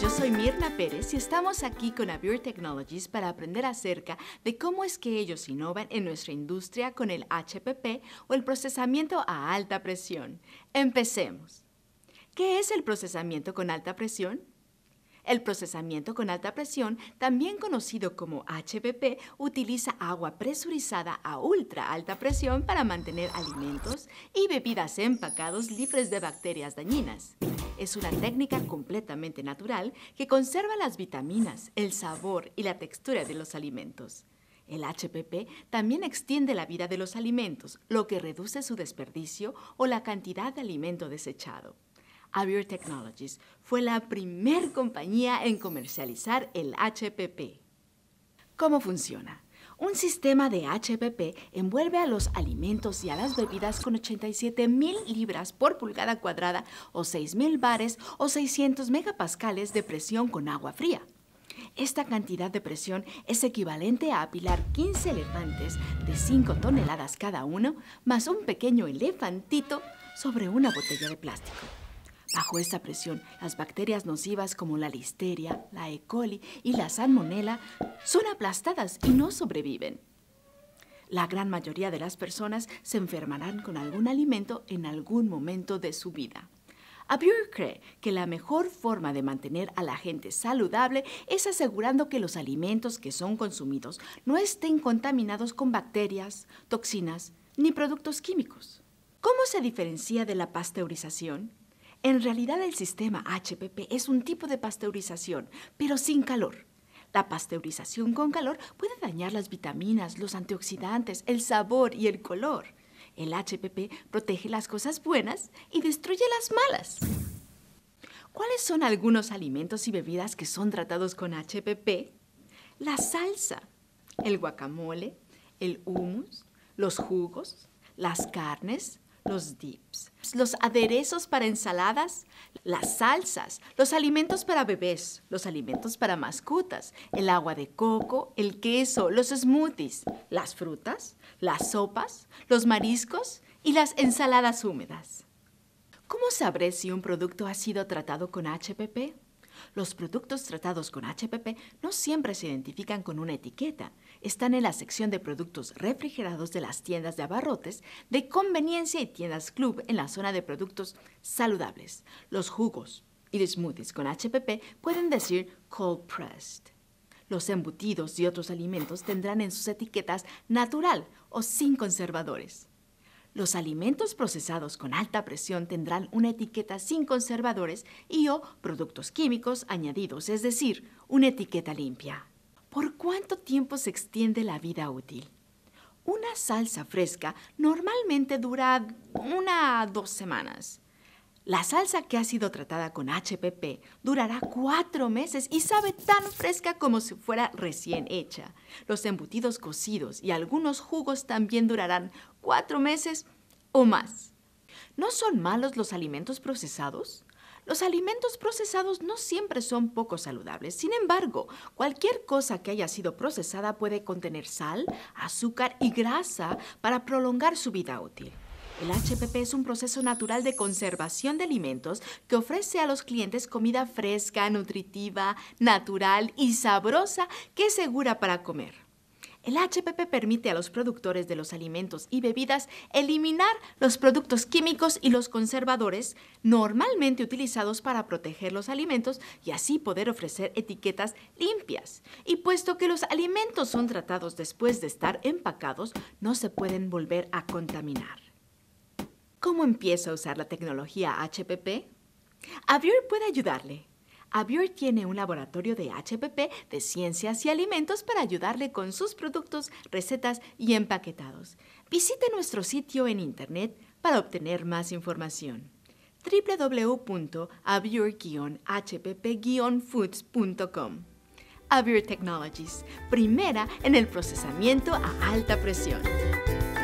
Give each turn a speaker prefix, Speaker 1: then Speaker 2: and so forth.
Speaker 1: yo soy Mirna Pérez y estamos aquí con Avir Technologies para aprender acerca de cómo es que ellos innovan en nuestra industria con el HPP o el procesamiento a alta presión. Empecemos. ¿Qué es el procesamiento con alta presión? El procesamiento con alta presión, también conocido como HPP, utiliza agua presurizada a ultra alta presión para mantener alimentos y bebidas empacados libres de bacterias dañinas. Es una técnica completamente natural que conserva las vitaminas, el sabor y la textura de los alimentos. El HPP también extiende la vida de los alimentos, lo que reduce su desperdicio o la cantidad de alimento desechado. Avir Technologies fue la primera compañía en comercializar el HPP. ¿Cómo funciona? Un sistema de HPP envuelve a los alimentos y a las bebidas con 87,000 libras por pulgada cuadrada o 6,000 bares o 600 megapascales de presión con agua fría. Esta cantidad de presión es equivalente a apilar 15 elefantes de 5 toneladas cada uno, más un pequeño elefantito sobre una botella de plástico. Bajo esta presión, las bacterias nocivas como la listeria, la E. coli y la salmonella son aplastadas y no sobreviven. La gran mayoría de las personas se enfermarán con algún alimento en algún momento de su vida. Pure cree que la mejor forma de mantener a la gente saludable es asegurando que los alimentos que son consumidos no estén contaminados con bacterias, toxinas ni productos químicos. ¿Cómo se diferencia de la pasteurización? En realidad el sistema HPP es un tipo de pasteurización, pero sin calor. La pasteurización con calor puede dañar las vitaminas, los antioxidantes, el sabor y el color. El HPP protege las cosas buenas y destruye las malas. ¿Cuáles son algunos alimentos y bebidas que son tratados con HPP? La salsa, el guacamole, el hummus, los jugos, las carnes, los dips, los aderezos para ensaladas, las salsas, los alimentos para bebés, los alimentos para mascotas, el agua de coco, el queso, los smoothies, las frutas, las sopas, los mariscos y las ensaladas húmedas. ¿Cómo sabré si un producto ha sido tratado con HPP? Los productos tratados con HPP no siempre se identifican con una etiqueta. Están en la sección de productos refrigerados de las tiendas de abarrotes, de conveniencia y tiendas club en la zona de productos saludables. Los jugos y smoothies con HPP pueden decir cold pressed. Los embutidos y otros alimentos tendrán en sus etiquetas natural o sin conservadores. Los alimentos procesados con alta presión tendrán una etiqueta sin conservadores y o productos químicos añadidos, es decir, una etiqueta limpia. ¿Por cuánto tiempo se extiende la vida útil? Una salsa fresca normalmente dura una a dos semanas. La salsa que ha sido tratada con HPP durará cuatro meses y sabe tan fresca como si fuera recién hecha. Los embutidos cocidos y algunos jugos también durarán cuatro meses o más. ¿No son malos los alimentos procesados? Los alimentos procesados no siempre son poco saludables. Sin embargo, cualquier cosa que haya sido procesada puede contener sal, azúcar y grasa para prolongar su vida útil. El HPP es un proceso natural de conservación de alimentos que ofrece a los clientes comida fresca, nutritiva, natural y sabrosa que es segura para comer. El HPP permite a los productores de los alimentos y bebidas eliminar los productos químicos y los conservadores normalmente utilizados para proteger los alimentos y así poder ofrecer etiquetas limpias. Y puesto que los alimentos son tratados después de estar empacados, no se pueden volver a contaminar. ¿Cómo empieza a usar la tecnología HPP? Avior puede ayudarle. Avior tiene un laboratorio de HPP de ciencias y alimentos para ayudarle con sus productos, recetas y empaquetados. Visite nuestro sitio en internet para obtener más información wwwavior hpp foodscom Avior Technologies, primera en el procesamiento a alta presión.